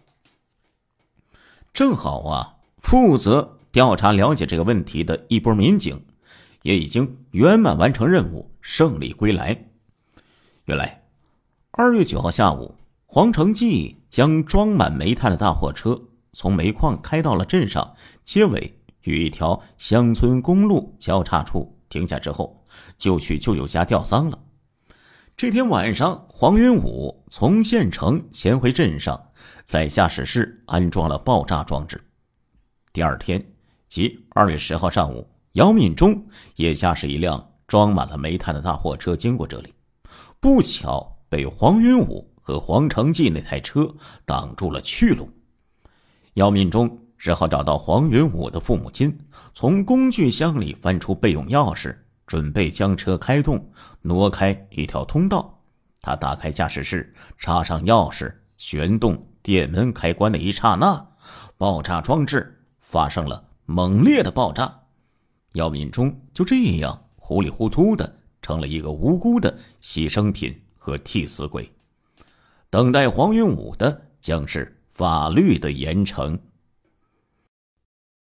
正好啊，负责。调查了解这个问题的一波民警，也已经圆满完成任务，胜利归来。原来，二月九号下午，黄成记将装满煤炭的大货车从煤矿开到了镇上街尾与一条乡村公路交叉处停下之后，就去舅舅家吊丧了。这天晚上，黄云武从县城潜回镇上，在驾驶室安装了爆炸装置。第二天。即二月十号上午，姚敏忠也驾驶一辆装满了煤炭的大货车经过这里，不巧被黄云武和黄成纪那台车挡住了去路。姚敏忠只好找到黄云武的父母亲，从工具箱里翻出备用钥匙，准备将车开动，挪开一条通道。他打开驾驶室，插上钥匙，旋动电门开关的一刹那，爆炸装置发生了。猛烈的爆炸，姚敏忠就这样糊里糊涂的成了一个无辜的牺牲品和替死鬼，等待黄云武的将是法律的严惩。